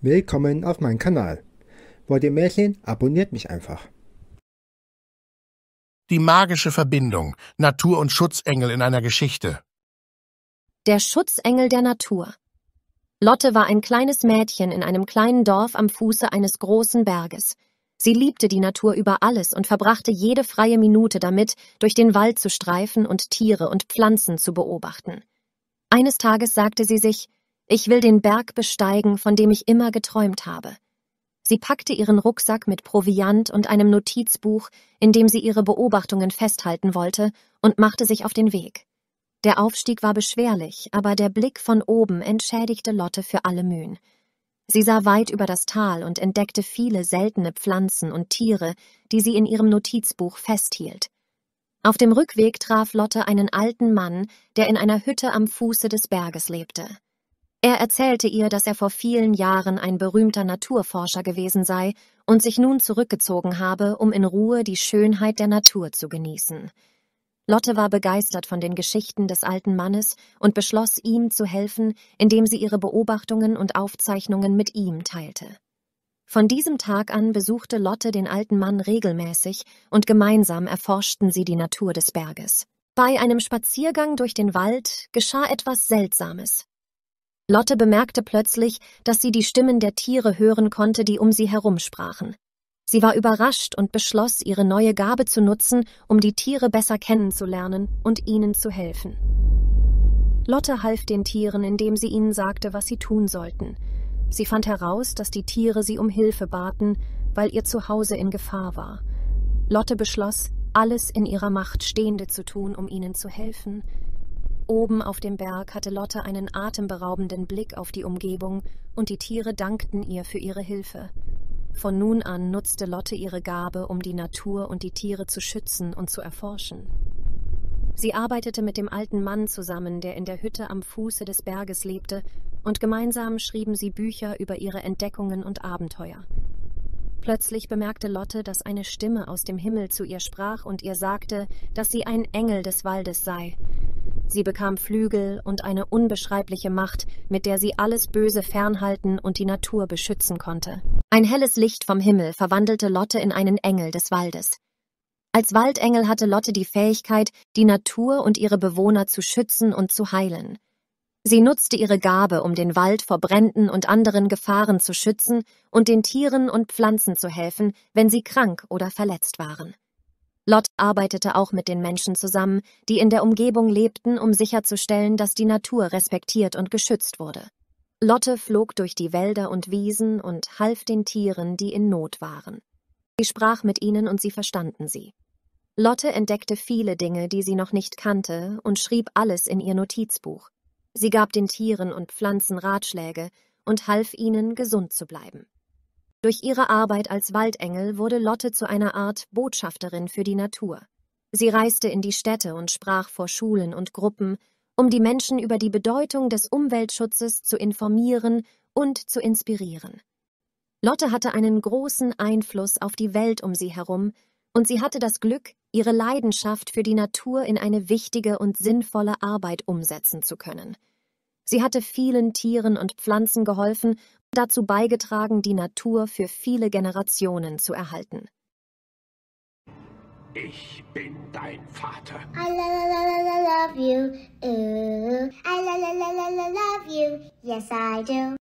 Willkommen auf meinem Kanal. Wollt ihr mehr sehen? Abonniert mich einfach. Die magische Verbindung Natur und Schutzengel in einer Geschichte. Der Schutzengel der Natur. Lotte war ein kleines Mädchen in einem kleinen Dorf am Fuße eines großen Berges. Sie liebte die Natur über alles und verbrachte jede freie Minute damit, durch den Wald zu streifen und Tiere und Pflanzen zu beobachten. Eines Tages sagte sie sich, ich will den Berg besteigen, von dem ich immer geträumt habe. Sie packte ihren Rucksack mit Proviant und einem Notizbuch, in dem sie ihre Beobachtungen festhalten wollte, und machte sich auf den Weg. Der Aufstieg war beschwerlich, aber der Blick von oben entschädigte Lotte für alle Mühen. Sie sah weit über das Tal und entdeckte viele seltene Pflanzen und Tiere, die sie in ihrem Notizbuch festhielt. Auf dem Rückweg traf Lotte einen alten Mann, der in einer Hütte am Fuße des Berges lebte. Er erzählte ihr, dass er vor vielen Jahren ein berühmter Naturforscher gewesen sei und sich nun zurückgezogen habe, um in Ruhe die Schönheit der Natur zu genießen. Lotte war begeistert von den Geschichten des alten Mannes und beschloss, ihm zu helfen, indem sie ihre Beobachtungen und Aufzeichnungen mit ihm teilte. Von diesem Tag an besuchte Lotte den alten Mann regelmäßig und gemeinsam erforschten sie die Natur des Berges. Bei einem Spaziergang durch den Wald geschah etwas Seltsames. Lotte bemerkte plötzlich, dass sie die Stimmen der Tiere hören konnte, die um sie herum sprachen. Sie war überrascht und beschloss, ihre neue Gabe zu nutzen, um die Tiere besser kennenzulernen und ihnen zu helfen. Lotte half den Tieren, indem sie ihnen sagte, was sie tun sollten. Sie fand heraus, dass die Tiere sie um Hilfe baten, weil ihr Zuhause in Gefahr war. Lotte beschloss, alles in ihrer Macht Stehende zu tun, um ihnen zu helfen. Oben auf dem Berg hatte Lotte einen atemberaubenden Blick auf die Umgebung und die Tiere dankten ihr für ihre Hilfe. Von nun an nutzte Lotte ihre Gabe, um die Natur und die Tiere zu schützen und zu erforschen. Sie arbeitete mit dem alten Mann zusammen, der in der Hütte am Fuße des Berges lebte, und gemeinsam schrieben sie Bücher über ihre Entdeckungen und Abenteuer. Plötzlich bemerkte Lotte, dass eine Stimme aus dem Himmel zu ihr sprach und ihr sagte, dass sie ein Engel des Waldes sei Sie bekam Flügel und eine unbeschreibliche Macht, mit der sie alles Böse fernhalten und die Natur beschützen konnte. Ein helles Licht vom Himmel verwandelte Lotte in einen Engel des Waldes. Als Waldengel hatte Lotte die Fähigkeit, die Natur und ihre Bewohner zu schützen und zu heilen. Sie nutzte ihre Gabe, um den Wald vor Bränden und anderen Gefahren zu schützen und den Tieren und Pflanzen zu helfen, wenn sie krank oder verletzt waren. Lot arbeitete auch mit den Menschen zusammen, die in der Umgebung lebten, um sicherzustellen, dass die Natur respektiert und geschützt wurde. Lotte flog durch die Wälder und Wiesen und half den Tieren, die in Not waren. Sie sprach mit ihnen und sie verstanden sie. Lotte entdeckte viele Dinge, die sie noch nicht kannte, und schrieb alles in ihr Notizbuch. Sie gab den Tieren und Pflanzen Ratschläge und half ihnen, gesund zu bleiben. Durch ihre Arbeit als Waldengel wurde Lotte zu einer Art Botschafterin für die Natur. Sie reiste in die Städte und sprach vor Schulen und Gruppen, um die Menschen über die Bedeutung des Umweltschutzes zu informieren und zu inspirieren. Lotte hatte einen großen Einfluss auf die Welt um sie herum, und sie hatte das Glück, ihre Leidenschaft für die Natur in eine wichtige und sinnvolle Arbeit umsetzen zu können. Sie hatte vielen Tieren und Pflanzen geholfen und dazu beigetragen, die Natur für viele Generationen zu erhalten. Ich bin dein Vater. I love you. Ooh. I love you. Yes, I do.